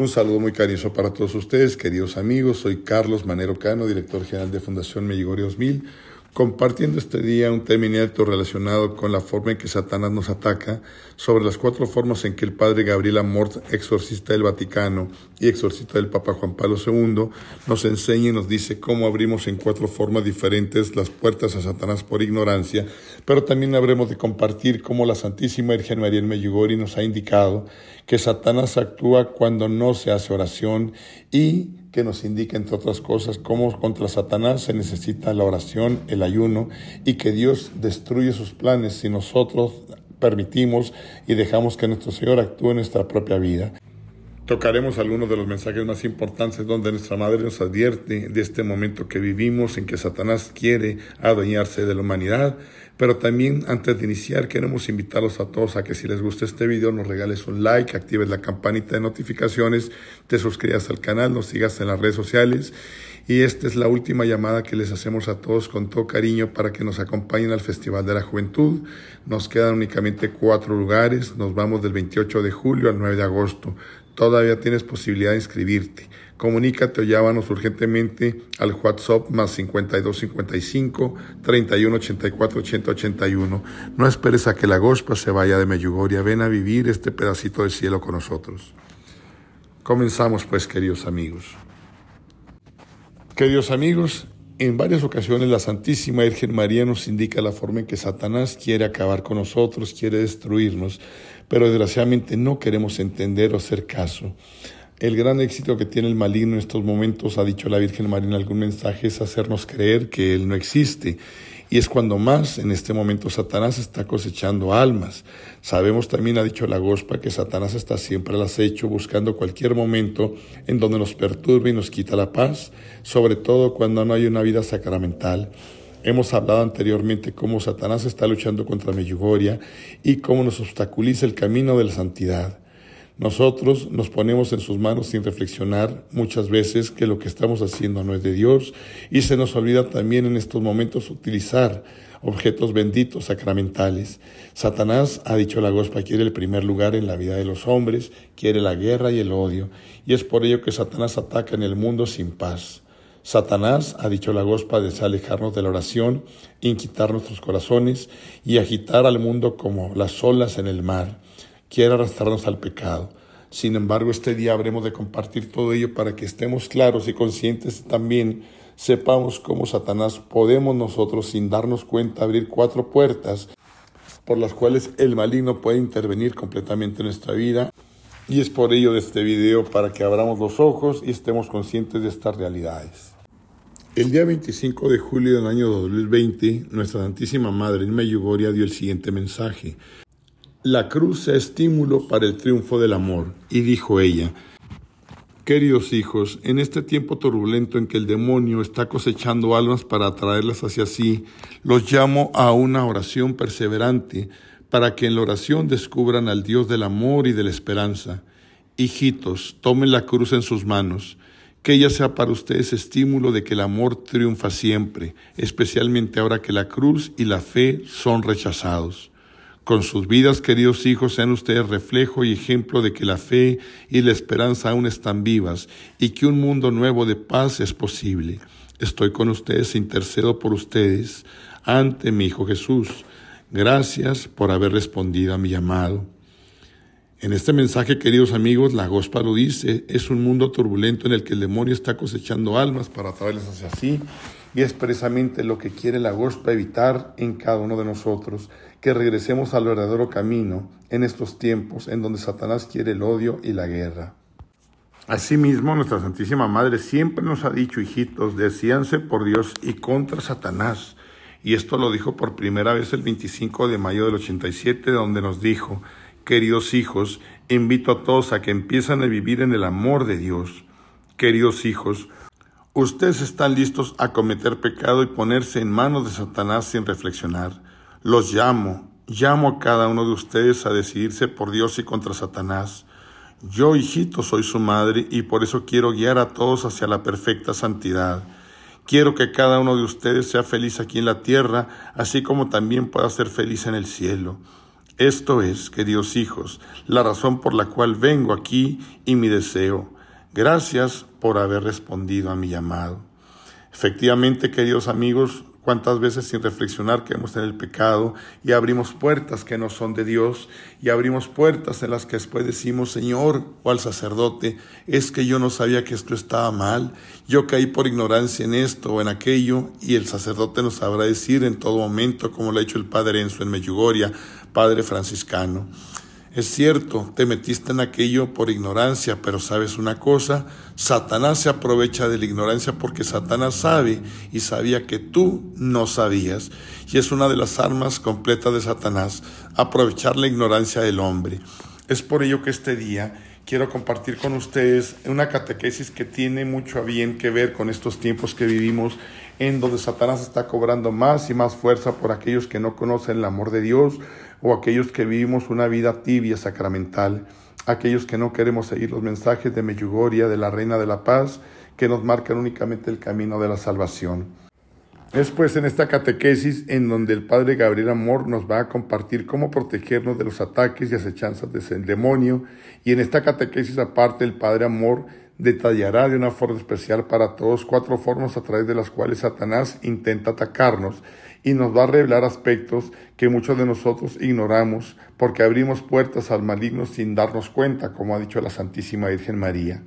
Un saludo muy cariñoso para todos ustedes, queridos amigos. Soy Carlos Manero Cano, director general de Fundación Medjugorje 2000 compartiendo este día un tema inédito relacionado con la forma en que Satanás nos ataca, sobre las cuatro formas en que el padre Gabriel Amort, exorcista del Vaticano y exorcista del Papa Juan Pablo II, nos enseña y nos dice cómo abrimos en cuatro formas diferentes las puertas a Satanás por ignorancia, pero también habremos de compartir cómo la Santísima Virgen María en Medjugorje nos ha indicado que Satanás actúa cuando no se hace oración y que nos indique, entre otras cosas, cómo contra Satanás se necesita la oración, el ayuno y que Dios destruye sus planes si nosotros permitimos y dejamos que nuestro Señor actúe en nuestra propia vida. Tocaremos algunos de los mensajes más importantes donde nuestra Madre nos advierte de este momento que vivimos en que Satanás quiere adueñarse de la humanidad. Pero también antes de iniciar queremos invitarlos a todos a que si les gusta este video nos regales un like, actives la campanita de notificaciones, te suscribas al canal, nos sigas en las redes sociales. Y esta es la última llamada que les hacemos a todos con todo cariño para que nos acompañen al Festival de la Juventud. Nos quedan únicamente cuatro lugares. Nos vamos del 28 de julio al 9 de agosto todavía tienes posibilidad de inscribirte. Comunícate o llámanos urgentemente al WhatsApp más 5255 3184 181. No esperes a que la gospa se vaya de Meyugoria. Ven a vivir este pedacito del cielo con nosotros. Comenzamos pues, queridos amigos. Queridos amigos, en varias ocasiones la Santísima Virgen María nos indica la forma en que Satanás quiere acabar con nosotros, quiere destruirnos, pero desgraciadamente no queremos entender o hacer caso. El gran éxito que tiene el maligno en estos momentos, ha dicho la Virgen María en algún mensaje, es hacernos creer que Él no existe y es cuando más en este momento Satanás está cosechando almas. Sabemos también, ha dicho la Gospa, que Satanás está siempre al acecho, buscando cualquier momento en donde nos perturbe y nos quita la paz, sobre todo cuando no hay una vida sacramental. Hemos hablado anteriormente cómo Satanás está luchando contra Meyugoria y cómo nos obstaculiza el camino de la santidad. Nosotros nos ponemos en sus manos sin reflexionar muchas veces que lo que estamos haciendo no es de Dios y se nos olvida también en estos momentos utilizar objetos benditos sacramentales. Satanás, ha dicho la gospa, quiere el primer lugar en la vida de los hombres, quiere la guerra y el odio y es por ello que Satanás ataca en el mundo sin paz. Satanás, ha dicho la gospa, desalejarnos alejarnos de la oración, inquitar nuestros corazones y agitar al mundo como las olas en el mar quiere arrastrarnos al pecado. Sin embargo, este día habremos de compartir todo ello para que estemos claros y conscientes también sepamos cómo Satanás podemos nosotros, sin darnos cuenta, abrir cuatro puertas por las cuales el maligno puede intervenir completamente en nuestra vida. Y es por ello de este video para que abramos los ojos y estemos conscientes de estas realidades. El día 25 de julio del año 2020, nuestra Santísima Madre en Mayugoria dio el siguiente mensaje. La cruz es estímulo para el triunfo del amor. Y dijo ella, Queridos hijos, en este tiempo turbulento en que el demonio está cosechando almas para atraerlas hacia sí, los llamo a una oración perseverante para que en la oración descubran al Dios del amor y de la esperanza. Hijitos, tomen la cruz en sus manos, que ella sea para ustedes estímulo de que el amor triunfa siempre, especialmente ahora que la cruz y la fe son rechazados. Con sus vidas, queridos hijos, sean ustedes reflejo y ejemplo de que la fe y la esperanza aún están vivas y que un mundo nuevo de paz es posible. Estoy con ustedes, e intercedo por ustedes ante mi Hijo Jesús. Gracias por haber respondido a mi llamado. En este mensaje, queridos amigos, la lo dice, es un mundo turbulento en el que el demonio está cosechando almas para traerles hacia sí, y es precisamente lo que quiere la Gospa evitar en cada uno de nosotros, que regresemos al verdadero camino en estos tiempos en donde Satanás quiere el odio y la guerra. Asimismo, nuestra Santísima Madre siempre nos ha dicho, hijitos, decíanse por Dios y contra Satanás. Y esto lo dijo por primera vez el 25 de mayo del 87, donde nos dijo, Queridos hijos, invito a todos a que empiecen a vivir en el amor de Dios. Queridos hijos, ustedes están listos a cometer pecado y ponerse en manos de Satanás sin reflexionar. Los llamo, llamo a cada uno de ustedes a decidirse por Dios y contra Satanás. Yo, hijito, soy su madre y por eso quiero guiar a todos hacia la perfecta santidad. Quiero que cada uno de ustedes sea feliz aquí en la tierra, así como también pueda ser feliz en el cielo. Esto es, queridos hijos, la razón por la cual vengo aquí y mi deseo. Gracias por haber respondido a mi llamado. Efectivamente, queridos amigos, cuántas veces sin reflexionar caemos en el pecado y abrimos puertas que no son de Dios y abrimos puertas en las que después decimos, Señor o al sacerdote, es que yo no sabía que esto estaba mal, yo caí por ignorancia en esto o en aquello y el sacerdote nos sabrá decir en todo momento, como lo ha hecho el Padre Enzo en Medjugorje, padre franciscano. Es cierto, te metiste en aquello por ignorancia, pero sabes una cosa, Satanás se aprovecha de la ignorancia porque Satanás sabe y sabía que tú no sabías. Y es una de las armas completas de Satanás, aprovechar la ignorancia del hombre. Es por ello que este día quiero compartir con ustedes una catequesis que tiene mucho a bien que ver con estos tiempos que vivimos, en donde Satanás está cobrando más y más fuerza por aquellos que no conocen el amor de Dios, o aquellos que vivimos una vida tibia sacramental, aquellos que no queremos seguir los mensajes de Meyugoria, de la Reina de la Paz, que nos marcan únicamente el camino de la salvación. Es pues en esta catequesis en donde el Padre Gabriel Amor nos va a compartir cómo protegernos de los ataques y acechanzas del demonio, y en esta catequesis aparte el Padre Amor detallará de una forma especial para todos cuatro formas a través de las cuales Satanás intenta atacarnos y nos va a revelar aspectos que muchos de nosotros ignoramos porque abrimos puertas al maligno sin darnos cuenta, como ha dicho la Santísima Virgen María.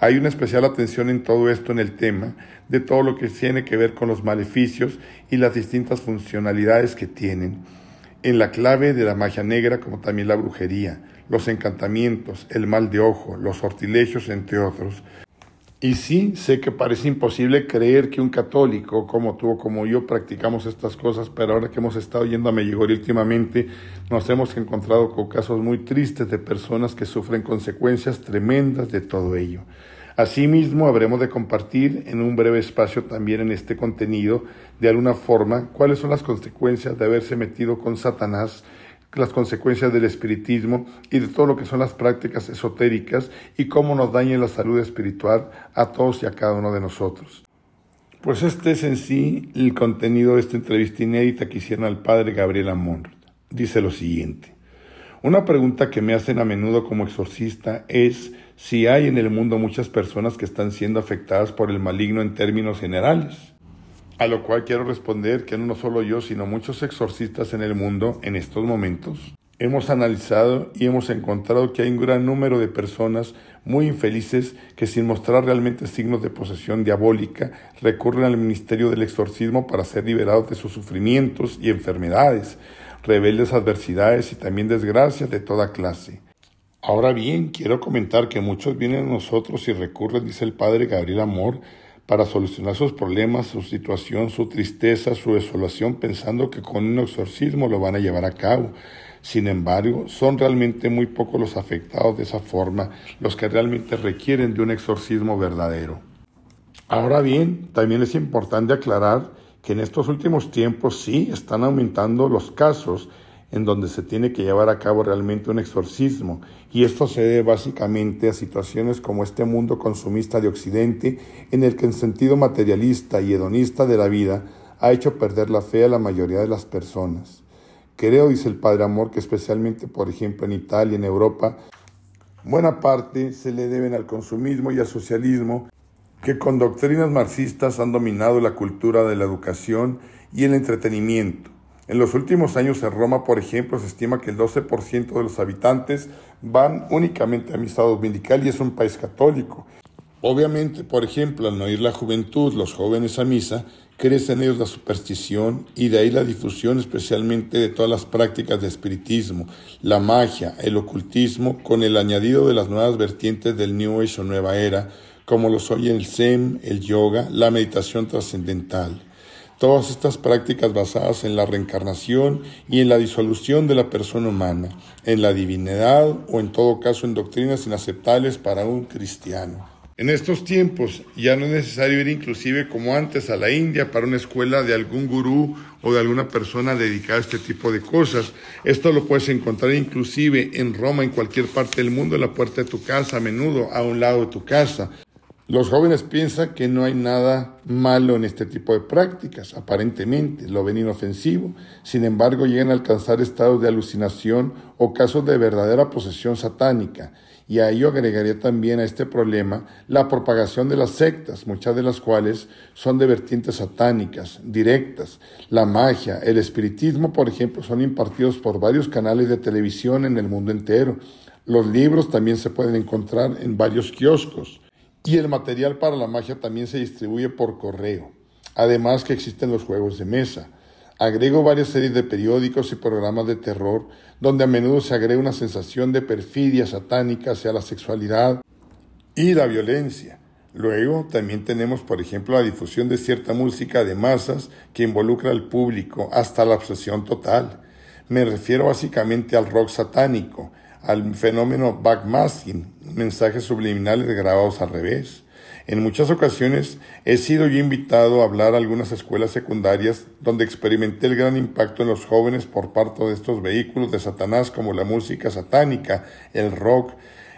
Hay una especial atención en todo esto en el tema de todo lo que tiene que ver con los maleficios y las distintas funcionalidades que tienen. En la clave de la magia negra, como también la brujería, los encantamientos, el mal de ojo, los sortilegios, entre otros, y sí, sé que parece imposible creer que un católico como tú o como yo practicamos estas cosas, pero ahora que hemos estado yendo a Medjugorje últimamente, nos hemos encontrado con casos muy tristes de personas que sufren consecuencias tremendas de todo ello. Asimismo, habremos de compartir en un breve espacio también en este contenido, de alguna forma, cuáles son las consecuencias de haberse metido con Satanás las consecuencias del espiritismo y de todo lo que son las prácticas esotéricas y cómo nos dañan la salud espiritual a todos y a cada uno de nosotros. Pues este es en sí el contenido de esta entrevista inédita que hicieron al padre Gabriel Amor. Dice lo siguiente. Una pregunta que me hacen a menudo como exorcista es si hay en el mundo muchas personas que están siendo afectadas por el maligno en términos generales. A lo cual quiero responder que no solo yo, sino muchos exorcistas en el mundo en estos momentos hemos analizado y hemos encontrado que hay un gran número de personas muy infelices que sin mostrar realmente signos de posesión diabólica recurren al ministerio del exorcismo para ser liberados de sus sufrimientos y enfermedades, rebeldes adversidades y también desgracias de toda clase. Ahora bien, quiero comentar que muchos vienen a nosotros y recurren, dice el padre Gabriel Amor, para solucionar sus problemas, su situación, su tristeza, su desolación, pensando que con un exorcismo lo van a llevar a cabo. Sin embargo, son realmente muy pocos los afectados de esa forma, los que realmente requieren de un exorcismo verdadero. Ahora bien, también es importante aclarar que en estos últimos tiempos sí están aumentando los casos en donde se tiene que llevar a cabo realmente un exorcismo. Y esto se debe básicamente a situaciones como este mundo consumista de Occidente, en el que el sentido materialista y hedonista de la vida ha hecho perder la fe a la mayoría de las personas. Creo, dice el Padre Amor, que especialmente, por ejemplo, en Italia, en Europa, buena parte se le deben al consumismo y al socialismo que con doctrinas marxistas han dominado la cultura de la educación y el entretenimiento. En los últimos años en Roma, por ejemplo, se estima que el 12% de los habitantes van únicamente a misa dominical y es un país católico. Obviamente, por ejemplo, al no ir la juventud, los jóvenes a misa, crece en ellos la superstición y de ahí la difusión especialmente de todas las prácticas de espiritismo, la magia, el ocultismo, con el añadido de las nuevas vertientes del New Age o Nueva Era, como lo son el Zen, el yoga, la meditación trascendental. Todas estas prácticas basadas en la reencarnación y en la disolución de la persona humana, en la divinidad o en todo caso en doctrinas inaceptables para un cristiano. En estos tiempos ya no es necesario ir inclusive como antes a la India para una escuela de algún gurú o de alguna persona dedicada a este tipo de cosas. Esto lo puedes encontrar inclusive en Roma, en cualquier parte del mundo, en la puerta de tu casa, a menudo a un lado de tu casa. Los jóvenes piensan que no hay nada malo en este tipo de prácticas, aparentemente lo ven inofensivo, sin embargo llegan a alcanzar estados de alucinación o casos de verdadera posesión satánica, y a ello agregaría también a este problema la propagación de las sectas, muchas de las cuales son de vertientes satánicas, directas. La magia, el espiritismo, por ejemplo, son impartidos por varios canales de televisión en el mundo entero. Los libros también se pueden encontrar en varios kioscos y el material para la magia también se distribuye por correo, además que existen los juegos de mesa. Agrego varias series de periódicos y programas de terror donde a menudo se agrega una sensación de perfidia satánica hacia la sexualidad y la violencia. Luego también tenemos, por ejemplo, la difusión de cierta música de masas que involucra al público hasta la obsesión total. Me refiero básicamente al rock satánico, al fenómeno backmasking, mensajes subliminales grabados al revés. En muchas ocasiones he sido yo invitado a hablar a algunas escuelas secundarias donde experimenté el gran impacto en los jóvenes por parte de estos vehículos de Satanás como la música satánica, el rock,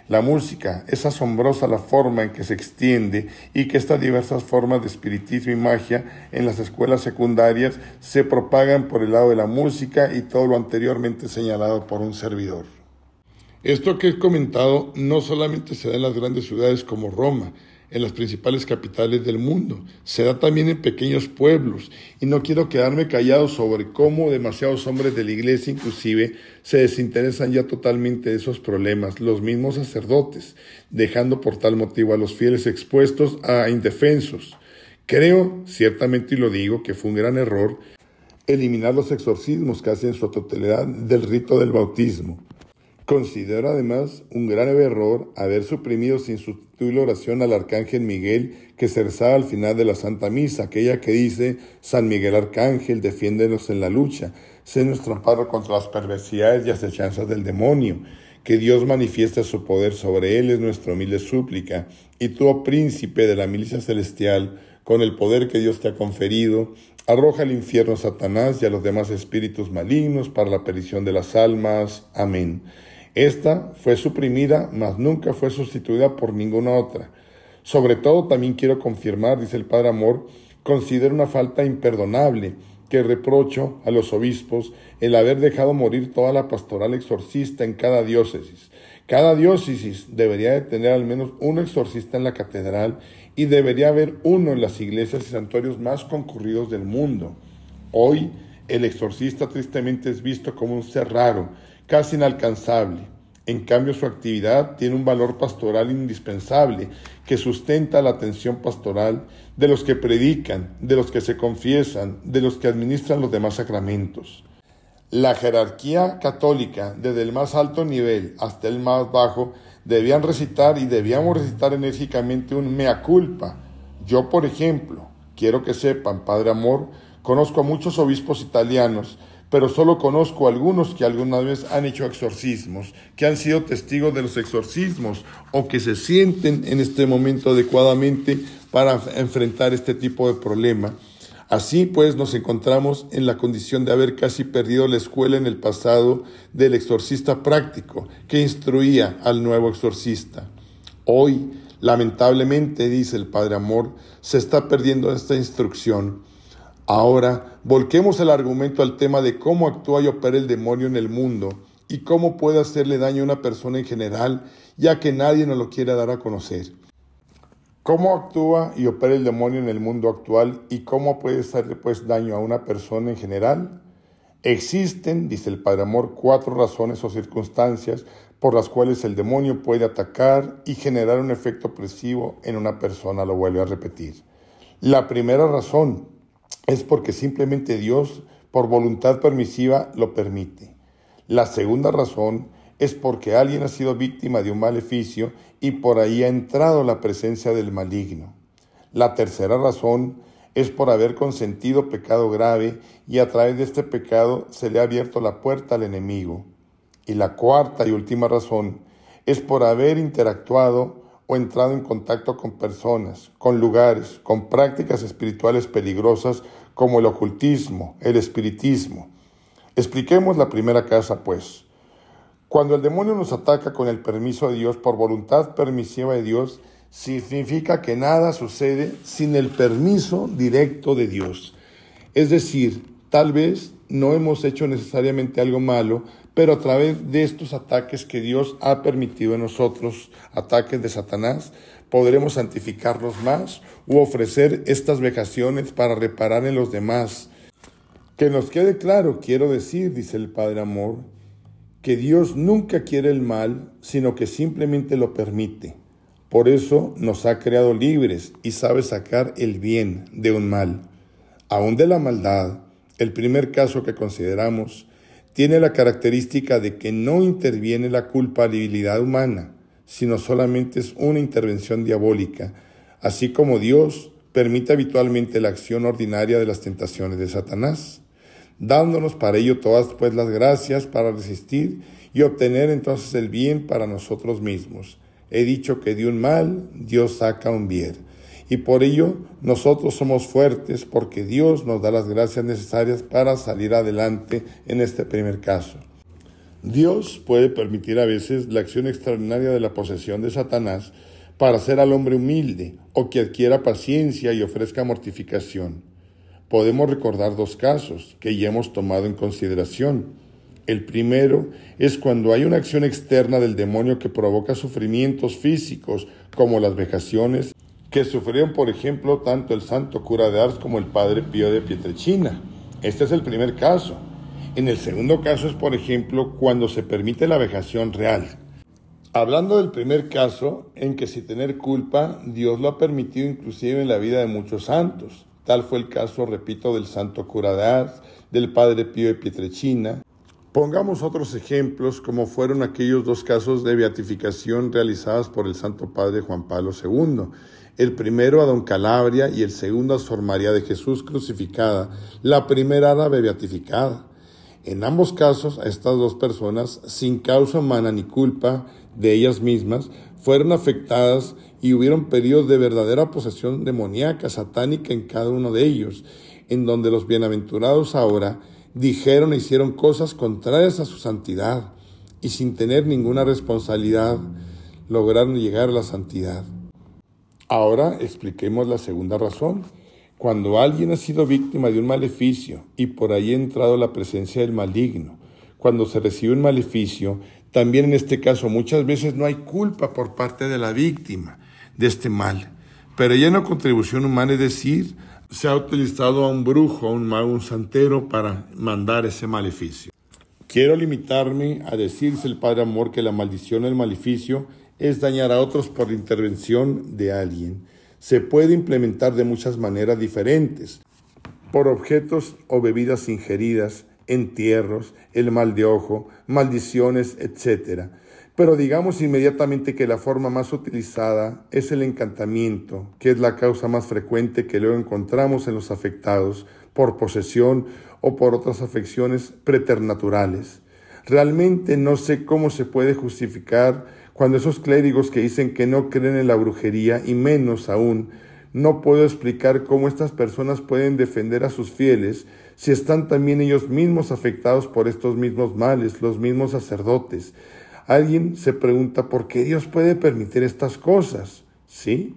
la música. Es asombrosa la forma en que se extiende y que estas diversas formas de espiritismo y magia en las escuelas secundarias se propagan por el lado de la música y todo lo anteriormente señalado por un servidor. Esto que he comentado no solamente se da en las grandes ciudades como Roma, en las principales capitales del mundo, se da también en pequeños pueblos y no quiero quedarme callado sobre cómo demasiados hombres de la iglesia inclusive se desinteresan ya totalmente de esos problemas, los mismos sacerdotes, dejando por tal motivo a los fieles expuestos a indefensos. Creo, ciertamente y lo digo, que fue un gran error eliminar los exorcismos casi en su totalidad del rito del bautismo. Considero además un grave error haber suprimido sin sustituir la oración al arcángel Miguel que se rezaba al final de la Santa Misa, aquella que dice, San Miguel Arcángel, defiéndenos en la lucha, sé nuestro amparo contra las perversidades y asechanzas del demonio, que Dios manifieste su poder sobre él es nuestra humilde súplica, y tú, oh príncipe de la milicia celestial, con el poder que Dios te ha conferido, arroja al infierno a Satanás y a los demás espíritus malignos para la perdición de las almas. Amén. Esta fue suprimida, mas nunca fue sustituida por ninguna otra. Sobre todo, también quiero confirmar, dice el Padre Amor, considero una falta imperdonable que reprocho a los obispos el haber dejado morir toda la pastoral exorcista en cada diócesis. Cada diócesis debería de tener al menos un exorcista en la catedral y debería haber uno en las iglesias y santuarios más concurridos del mundo. Hoy el exorcista tristemente es visto como un ser raro, casi inalcanzable. En cambio, su actividad tiene un valor pastoral indispensable que sustenta la atención pastoral de los que predican, de los que se confiesan, de los que administran los demás sacramentos. La jerarquía católica, desde el más alto nivel hasta el más bajo, debían recitar y debíamos recitar enérgicamente un mea culpa. Yo, por ejemplo, quiero que sepan, Padre Amor, conozco a muchos obispos italianos pero solo conozco algunos que alguna vez han hecho exorcismos, que han sido testigos de los exorcismos o que se sienten en este momento adecuadamente para enfrentar este tipo de problema. Así pues nos encontramos en la condición de haber casi perdido la escuela en el pasado del exorcista práctico que instruía al nuevo exorcista. Hoy, lamentablemente, dice el Padre Amor, se está perdiendo esta instrucción Ahora, volquemos el argumento al tema de cómo actúa y opera el demonio en el mundo y cómo puede hacerle daño a una persona en general, ya que nadie nos lo quiere dar a conocer. ¿Cómo actúa y opera el demonio en el mundo actual y cómo puede hacerle pues daño a una persona en general? Existen, dice el Padre Amor, cuatro razones o circunstancias por las cuales el demonio puede atacar y generar un efecto opresivo en una persona, lo vuelvo a repetir. La primera razón es porque simplemente Dios, por voluntad permisiva, lo permite. La segunda razón es porque alguien ha sido víctima de un maleficio y por ahí ha entrado la presencia del maligno. La tercera razón es por haber consentido pecado grave y a través de este pecado se le ha abierto la puerta al enemigo. Y la cuarta y última razón es por haber interactuado o entrado en contacto con personas, con lugares, con prácticas espirituales peligrosas como el ocultismo, el espiritismo. Expliquemos la primera casa, pues. Cuando el demonio nos ataca con el permiso de Dios, por voluntad permisiva de Dios, significa que nada sucede sin el permiso directo de Dios. Es decir, Tal vez no hemos hecho necesariamente algo malo, pero a través de estos ataques que Dios ha permitido en nosotros, ataques de Satanás, podremos santificarlos más u ofrecer estas vejaciones para reparar en los demás. Que nos quede claro, quiero decir, dice el Padre Amor, que Dios nunca quiere el mal, sino que simplemente lo permite. Por eso nos ha creado libres y sabe sacar el bien de un mal, aun de la maldad, el primer caso que consideramos tiene la característica de que no interviene la culpabilidad humana, sino solamente es una intervención diabólica, así como Dios permite habitualmente la acción ordinaria de las tentaciones de Satanás, dándonos para ello todas pues las gracias para resistir y obtener entonces el bien para nosotros mismos. He dicho que de un mal Dios saca un bien. Y por ello nosotros somos fuertes porque Dios nos da las gracias necesarias para salir adelante en este primer caso. Dios puede permitir a veces la acción extraordinaria de la posesión de Satanás para hacer al hombre humilde o que adquiera paciencia y ofrezca mortificación. Podemos recordar dos casos que ya hemos tomado en consideración. El primero es cuando hay una acción externa del demonio que provoca sufrimientos físicos como las vejaciones que sufrieron, por ejemplo, tanto el santo cura de Ars como el padre Pío de Pietrechina. Este es el primer caso. En el segundo caso es, por ejemplo, cuando se permite la vejación real. Hablando del primer caso, en que sin tener culpa, Dios lo ha permitido inclusive en la vida de muchos santos. Tal fue el caso, repito, del santo cura de Ars, del padre Pío de Pietrechina. Pongamos otros ejemplos como fueron aquellos dos casos de beatificación realizadas por el Santo Padre Juan Pablo II, el primero a don Calabria y el segundo a Sor María de Jesús crucificada, la primera la beatificada. En ambos casos, a estas dos personas, sin causa humana ni culpa de ellas mismas, fueron afectadas y hubieron periodos de verdadera posesión demoníaca, satánica en cada uno de ellos, en donde los bienaventurados ahora dijeron e hicieron cosas contrarias a su santidad y sin tener ninguna responsabilidad lograron llegar a la santidad. Ahora expliquemos la segunda razón. Cuando alguien ha sido víctima de un maleficio y por ahí ha entrado la presencia del maligno, cuando se recibe un maleficio, también en este caso muchas veces no hay culpa por parte de la víctima de este mal. Pero ya no contribución humana, es decir, se ha utilizado a un brujo, a un mago, un santero para mandar ese maleficio. Quiero limitarme a decirse el Padre Amor que la maldición el maleficio es dañar a otros por intervención de alguien. Se puede implementar de muchas maneras diferentes, por objetos o bebidas ingeridas, entierros, el mal de ojo, maldiciones, etc. Pero digamos inmediatamente que la forma más utilizada es el encantamiento, que es la causa más frecuente que luego encontramos en los afectados por posesión o por otras afecciones preternaturales. Realmente no sé cómo se puede justificar cuando esos clérigos que dicen que no creen en la brujería y menos aún, no puedo explicar cómo estas personas pueden defender a sus fieles si están también ellos mismos afectados por estos mismos males, los mismos sacerdotes. Alguien se pregunta por qué Dios puede permitir estas cosas. ¿Sí?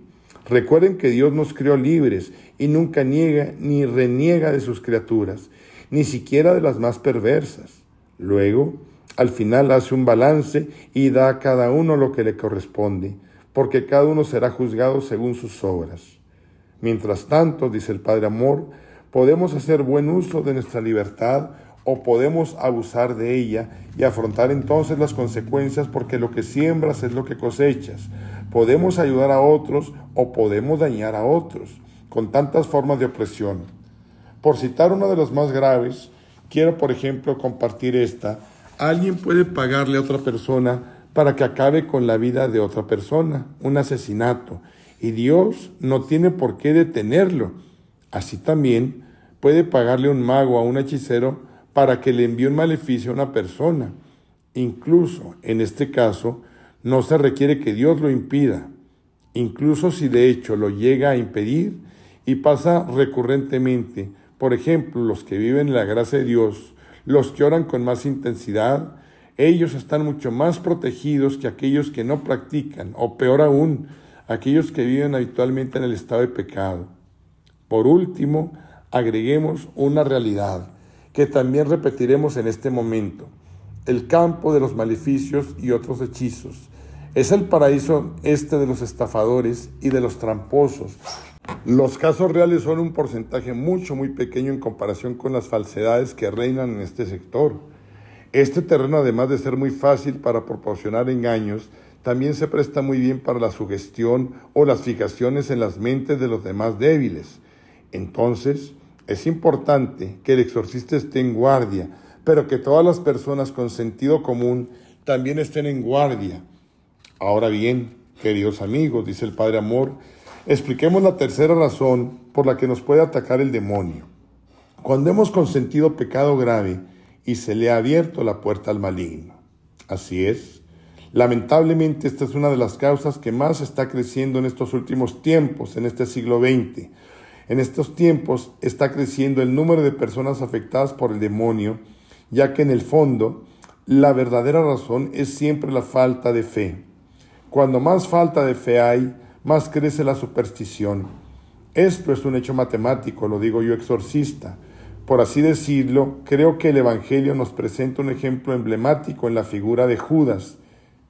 Recuerden que Dios nos creó libres y nunca niega ni reniega de sus criaturas, ni siquiera de las más perversas. Luego, al final hace un balance y da a cada uno lo que le corresponde, porque cada uno será juzgado según sus obras. Mientras tanto, dice el Padre Amor, podemos hacer buen uso de nuestra libertad o podemos abusar de ella y afrontar entonces las consecuencias porque lo que siembras es lo que cosechas. Podemos ayudar a otros o podemos dañar a otros con tantas formas de opresión. Por citar una de las más graves, quiero por ejemplo compartir esta alguien puede pagarle a otra persona para que acabe con la vida de otra persona, un asesinato, y Dios no tiene por qué detenerlo. Así también puede pagarle un mago a un hechicero para que le envíe un maleficio a una persona. Incluso en este caso, no se requiere que Dios lo impida. Incluso si de hecho lo llega a impedir y pasa recurrentemente, por ejemplo, los que viven en la gracia de Dios, los que oran con más intensidad, ellos están mucho más protegidos que aquellos que no practican, o peor aún, aquellos que viven habitualmente en el estado de pecado. Por último, agreguemos una realidad que también repetiremos en este momento, el campo de los maleficios y otros hechizos. Es el paraíso este de los estafadores y de los tramposos, los casos reales son un porcentaje mucho, muy pequeño en comparación con las falsedades que reinan en este sector. Este terreno, además de ser muy fácil para proporcionar engaños, también se presta muy bien para la sugestión o las fijaciones en las mentes de los demás débiles. Entonces, es importante que el exorcista esté en guardia, pero que todas las personas con sentido común también estén en guardia. Ahora bien, queridos amigos, dice el Padre Amor, Expliquemos la tercera razón por la que nos puede atacar el demonio. Cuando hemos consentido pecado grave y se le ha abierto la puerta al maligno. Así es. Lamentablemente esta es una de las causas que más está creciendo en estos últimos tiempos, en este siglo XX. En estos tiempos está creciendo el número de personas afectadas por el demonio, ya que en el fondo la verdadera razón es siempre la falta de fe. Cuando más falta de fe hay, más crece la superstición. Esto es un hecho matemático, lo digo yo exorcista. Por así decirlo, creo que el Evangelio nos presenta un ejemplo emblemático en la figura de Judas.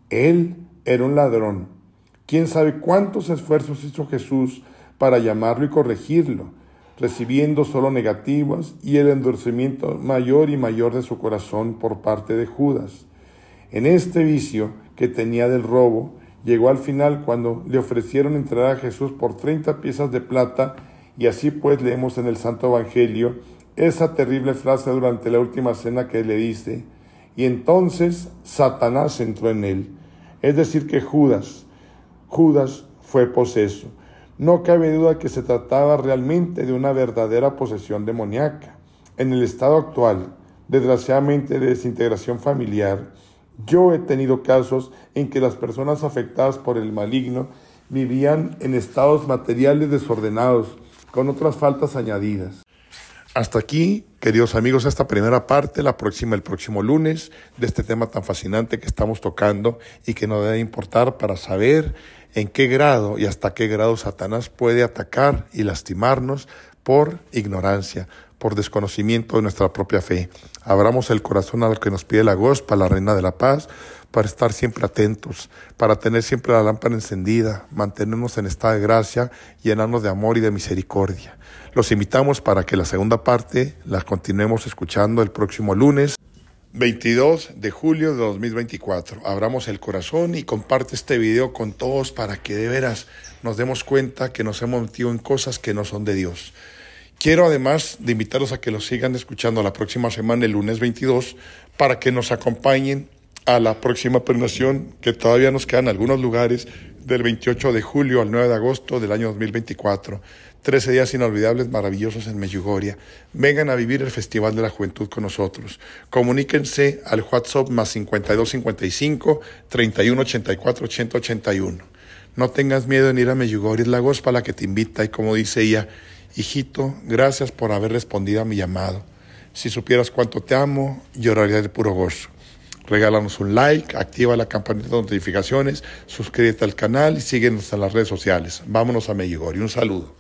Él era un ladrón. ¿Quién sabe cuántos esfuerzos hizo Jesús para llamarlo y corregirlo, recibiendo solo negativas y el endurecimiento mayor y mayor de su corazón por parte de Judas? En este vicio que tenía del robo, Llegó al final cuando le ofrecieron entrar a Jesús por 30 piezas de plata y así pues leemos en el Santo Evangelio esa terrible frase durante la última cena que le dice, y entonces Satanás entró en él. Es decir, que Judas, Judas fue poseso. No cabe duda que se trataba realmente de una verdadera posesión demoníaca. En el estado actual, desgraciadamente, de desintegración familiar, yo he tenido casos en que las personas afectadas por el maligno vivían en estados materiales desordenados, con otras faltas añadidas. Hasta aquí, queridos amigos, esta primera parte, la próxima el próximo lunes, de este tema tan fascinante que estamos tocando y que nos debe importar para saber en qué grado y hasta qué grado Satanás puede atacar y lastimarnos por ignorancia, por desconocimiento de nuestra propia fe. Abramos el corazón al que nos pide la Gospa, la Reina de la Paz, para estar siempre atentos, para tener siempre la lámpara encendida, mantenernos en estado de gracia, llenarnos de amor y de misericordia. Los invitamos para que la segunda parte la continuemos escuchando el próximo lunes. 22 de julio de 2024. Abramos el corazón y comparte este video con todos para que de veras nos demos cuenta que nos hemos metido en cosas que no son de Dios. Quiero además de invitarlos a que los sigan escuchando la próxima semana, el lunes 22, para que nos acompañen a la próxima prenación, que todavía nos quedan algunos lugares del 28 de julio al 9 de agosto del año 2024. Trece días inolvidables maravillosos en Meyugoria. Vengan a vivir el Festival de la Juventud con nosotros. Comuníquense al WhatsApp más 5255 3184 881 No tengas miedo en ir a Meyugoria, es la gospa la que te invita y como dice ella, hijito, gracias por haber respondido a mi llamado. Si supieras cuánto te amo, lloraría de puro gozo. Regálanos un like, activa la campanita de notificaciones, suscríbete al canal y síguenos en las redes sociales. Vámonos a y Un saludo.